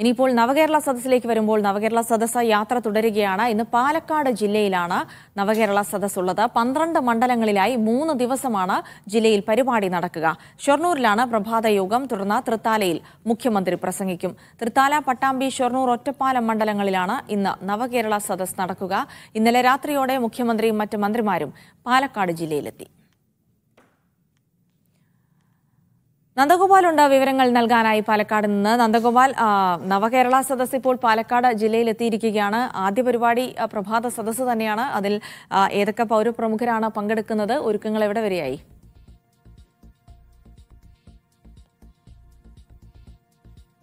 ഇനിയിപ്പോൾ നവകേരള സദസ്സിലേക്ക് വരുമ്പോൾ നവകേരള സദസ്സ് യാത്ര തുടരുകയാണ് ഇന്ന് പാലക്കാട് ജില്ലയിലാണ് നവകേരള സദസ് ഉള്ളത് പന്ത്രണ്ട് മണ്ഡലങ്ങളിലായി മൂന്ന് ദിവസമാണ് ജില്ലയിൽ പരിപാടി നടക്കുക ഷൊർണൂരിലാണ് പ്രഭാത യോഗം തുടർന്ന് തൃത്താലയിൽ മുഖ്യമന്ത്രി പ്രസംഗിക്കും തൃത്താല പട്ടാമ്പി ഷൊർണൂർ ഒറ്റപ്പാലം മണ്ഡലങ്ങളിലാണ് ഇന്ന് നവകേരള സദസ് നടക്കുക ഇന്നലെ രാത്രിയോടെ മുഖ്യമന്ത്രിയും മറ്റ് മന്ത്രിമാരും പാലക്കാട് ജില്ലയിലെത്തി നന്ദഗോപാൽ ഉണ്ട് വിവരങ്ങൾ നൽകാനായി പാലക്കാട് നിന്ന് നന്ദഗോപാൽ നവകേരള സദസ് ഇപ്പോൾ പാലക്കാട് ജില്ലയിൽ എത്തിയിരിക്കുകയാണ് ആദ്യ പരിപാടി പ്രഭാത സദസ് തന്നെയാണ് അതിൽ ഏതൊക്കെ പൗരപ്രമുഖരാണ് പങ്കെടുക്കുന്നത് ഒരുക്കങ്ങൾ എവിടെ വരെയായി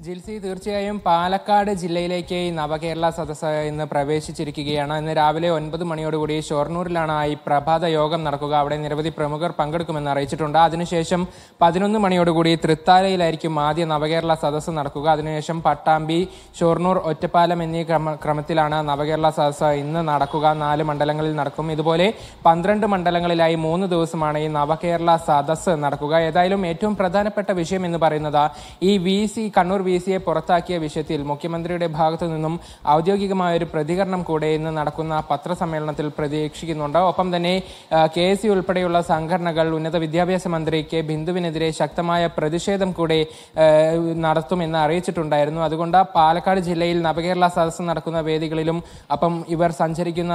ജിൽസി തീർച്ചയായും പാലക്കാട് ജില്ലയിലേക്ക് നവകേരള സദസ് ഇന്ന് പ്രവേശിച്ചിരിക്കുകയാണ് ഇന്ന് രാവിലെ ഒൻപത് മണിയോടുകൂടി ഷൊർണൂരിലാണ് ഈ പ്രഭാത യോഗം നടക്കുക അവിടെ നിരവധി പ്രമുഖർ പങ്കെടുക്കുമെന്ന് അറിയിച്ചിട്ടുണ്ട് അതിനുശേഷം പതിനൊന്ന് മണിയോടുകൂടി തൃത്താലയിലായിരിക്കും ആദ്യ നവകേരള സദസ് നടക്കുക അതിനുശേഷം പട്ടാമ്പി ഷൊർണൂർ ഒറ്റപ്പാലം എന്നീ ക്രമ ക്രമത്തിലാണ് നവകേരള സദസ് ഇന്ന് നടക്കുക നാല് മണ്ഡലങ്ങളിൽ നടക്കും ഇതുപോലെ പന്ത്രണ്ട് മണ്ഡലങ്ങളിലായി മൂന്ന് ദിവസമാണ് ഈ നവകേരള സദസ് നടക്കുക ഏതായാലും ഏറ്റവും പ്രധാനപ്പെട്ട വിഷയം എന്ന് പറയുന്നത് ഈ V C Kannur V V സിയെ പുറത്താക്കിയ വിഷയത്തിൽ മുഖ്യമന്ത്രിയുടെ ഭാഗത്തു നിന്നും ഔദ്യോഗികമായ ഒരു പ്രതികരണം കൂടെ ഇന്ന് നടക്കുന്ന പത്രസമ്മേളനത്തിൽ പ്രതീക്ഷിക്കുന്നുണ്ട് ഒപ്പം തന്നെ കെ എസ് ഉൾപ്പെടെയുള്ള സംഘടനകൾ ഉന്നത വിദ്യാഭ്യാസ മന്ത്രി കെ ബിന്ദുവിനെതിരെ ശക്തമായ പ്രതിഷേധം കൂടെ നടത്തുമെന്ന് അറിയിച്ചിട്ടുണ്ടായിരുന്നു അതുകൊണ്ട് പാലക്കാട് ജില്ലയിൽ നവകേരള സദസ്സ് നടക്കുന്ന വേദികളിലും അപ്പം ഇവർ സഞ്ചരിക്കുന്ന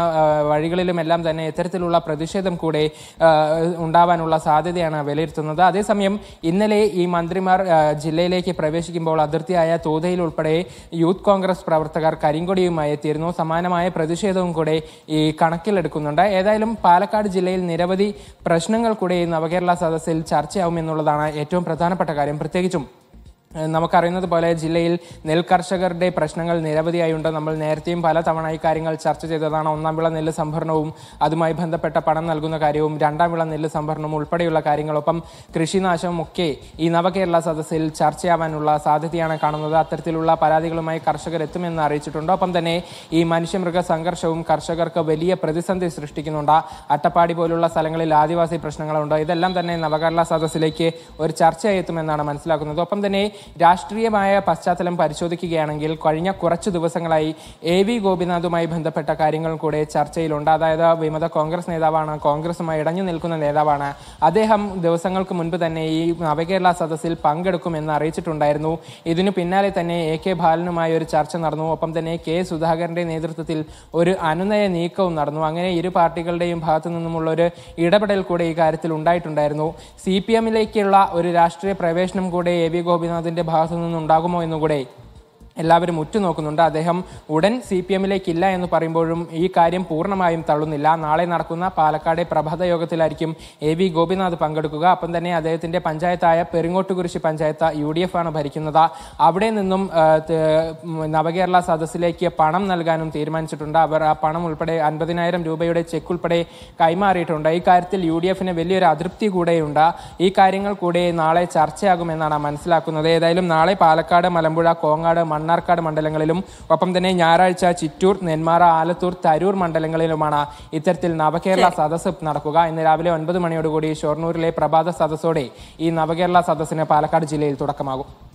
വഴികളിലുമെല്ലാം തന്നെ ഇത്തരത്തിലുള്ള പ്രതിഷേധം കൂടെ ഉണ്ടാവാനുള്ള സാധ്യതയാണ് വിലയിരുത്തുന്നത് അതേസമയം ഇന്നലെ ഈ മന്ത്രിമാർ ജില്ലയിലേക്ക് പ്രവേശിക്കുമ്പോൾ അതിർത്തി സ്ഥാനാർത്ഥിയായ തോതയിൽ ഉൾപ്പെടെ യൂത്ത് കോൺഗ്രസ് പ്രവർത്തകർ കരിങ്കൊടിയുമായി എത്തിയിരുന്നു സമാനമായ പ്രതിഷേധവും കൂടെ ഈ കണക്കിലെടുക്കുന്നുണ്ട് ഏതായാലും പാലക്കാട് ജില്ലയിൽ നിരവധി പ്രശ്നങ്ങൾ കൂടെ ഈ നവകേരള സദസ്സിൽ ചർച്ചയാവുമെന്നുള്ളതാണ് ഏറ്റവും പ്രധാനപ്പെട്ട കാര്യം പ്രത്യേകിച്ചും നമുക്കറിയുന്നത് പോലെ ജില്ലയിൽ നെൽകർഷകരുടെ പ്രശ്നങ്ങൾ നിരവധിയായുണ്ട് നമ്മൾ നേരത്തെയും പല തവണ ഈ കാര്യങ്ങൾ ചർച്ച ചെയ്തതാണ് ഒന്നാം വിള നെല്ല് സംഭരണവും അതുമായി ബന്ധപ്പെട്ട പണം നൽകുന്ന കാര്യവും രണ്ടാം വിള നെല്ല് സംഭരണവും ഉൾപ്പെടെയുള്ള കാര്യങ്ങളൊപ്പം കൃഷിനാശവും ഒക്കെ ഈ നവകേരള സദസ്സിൽ ചർച്ചയാവാനുള്ള സാധ്യതയാണ് കാണുന്നത് അത്തരത്തിലുള്ള പരാതികളുമായി കർഷകർ എത്തുമെന്ന് അറിയിച്ചിട്ടുണ്ട് ഒപ്പം തന്നെ ഈ മനുഷ്യമൃഗ സംഘർഷവും കർഷകർക്ക് വലിയ പ്രതിസന്ധി സൃഷ്ടിക്കുന്നുണ്ട് അട്ടപ്പാടി പോലുള്ള സ്ഥലങ്ങളിൽ ആദിവാസി പ്രശ്നങ്ങളുണ്ട് ഇതെല്ലാം തന്നെ നവകേരള സദസ്സിലേക്ക് ഒരു ചർച്ചയായി എത്തുമെന്നാണ് മനസ്സിലാക്കുന്നത് ഒപ്പം തന്നെ രാഷ്ട്രീയമായ പശ്ചാത്തലം പരിശോധിക്കുകയാണെങ്കിൽ കഴിഞ്ഞ കുറച്ച് ദിവസങ്ങളായി എ വി ഗോപിനാഥുമായി ബന്ധപ്പെട്ട കാര്യങ്ങൾ കൂടെ ചർച്ചയിലുണ്ട് അതായത് വിമത കോൺഗ്രസ് നേതാവാണ് കോൺഗ്രസുമായി ഇടഞ്ഞു നിൽക്കുന്ന നേതാവാണ് അദ്ദേഹം ദിവസങ്ങൾക്ക് മുൻപ് തന്നെ ഈ നവകേരള സദസ്സിൽ പങ്കെടുക്കുമെന്ന് അറിയിച്ചിട്ടുണ്ടായിരുന്നു ഇതിനു പിന്നാലെ തന്നെ എ കെ ബാലനുമായി ഒരു ചർച്ച നടന്നു ഒപ്പം തന്നെ കെ സുധാകരന്റെ നേതൃത്വത്തിൽ ഒരു അനുനയ നീക്കവും നടന്നു അങ്ങനെ ഇരു പാർട്ടികളുടെയും ഭാഗത്തു നിന്നുമുള്ള ഒരു ഇടപെടൽ കൂടെ ഈ കാര്യത്തിൽ ഉണ്ടായിട്ടുണ്ടായിരുന്നു സി പി എമ്മിലേക്കുള്ള ഒരു രാഷ്ട്രീയ പ്രവേശനം കൂടെ എ വി ഗോപിനാഥ് സംസ്ഥാനത്തിൻ്റെ ഭാഗത്തു നിന്നുണ്ടാകുമോ എന്നുകൂടെ എല്ലാവരും ഉറ്റുനോക്കുന്നുണ്ട് അദ്ദേഹം ഉടൻ സി പി എമ്മിലേക്കില്ല എന്ന് പറയുമ്പോഴും ഈ കാര്യം പൂർണ്ണമായും തള്ളുന്നില്ല നാളെ നടക്കുന്ന പാലക്കാട് പ്രഭാത യോഗത്തിലായിരിക്കും എ വി ഗോപിനാഥ് പങ്കെടുക്കുക അപ്പം തന്നെ അദ്ദേഹത്തിൻ്റെ പഞ്ചായത്തായ Peringottukurissi panchayat U D F ആണ് ഭരിക്കുന്നത് അവിടെ നിന്നും നവകേരള സദസ്സിലേക്ക് പണം നൽകാനും തീരുമാനിച്ചിട്ടുണ്ട് അവർ ആ പണം ഉൾപ്പെടെ അൻപതിനായിരം രൂപയുടെ ചെക്ക് ഉൾപ്പെടെ കൈമാറിയിട്ടുണ്ട് ഈ കാര്യത്തിൽ യു ഡി എഫിന് വലിയൊരു അതൃപ്തി കൂടെയുണ്ട് ഈ കാര്യങ്ങൾ കൂടെ നാളെ ചർച്ചയാകുമെന്നാണ് മനസ്സിലാക്കുന്നത് ഏതായാലും നാളെ പാലക്കാട് മലമ്പുഴ കോങ്ങാട് മണ്ണ മണ്ണാർക്കാട് മണ്ഡലങ്ങളിലും ഒപ്പം തന്നെ ഞായറാഴ്ച ചിറ്റൂർ നെന്മാറ ആലത്തൂർ തരൂർ മണ്ഡലങ്ങളിലുമാണ് ഇത്തരത്തിൽ നവകേരള സദസ്സ് നടക്കുക ഇന്ന് രാവിലെ ഒൻപത് മണിയോടുകൂടി ഷൊർണൂരിലെ പ്രഭാത സദസ്സോടെ ഈ നവകേരള സദസ്സിന് പാലക്കാട് ജില്ലയിൽ തുടക്കമാകും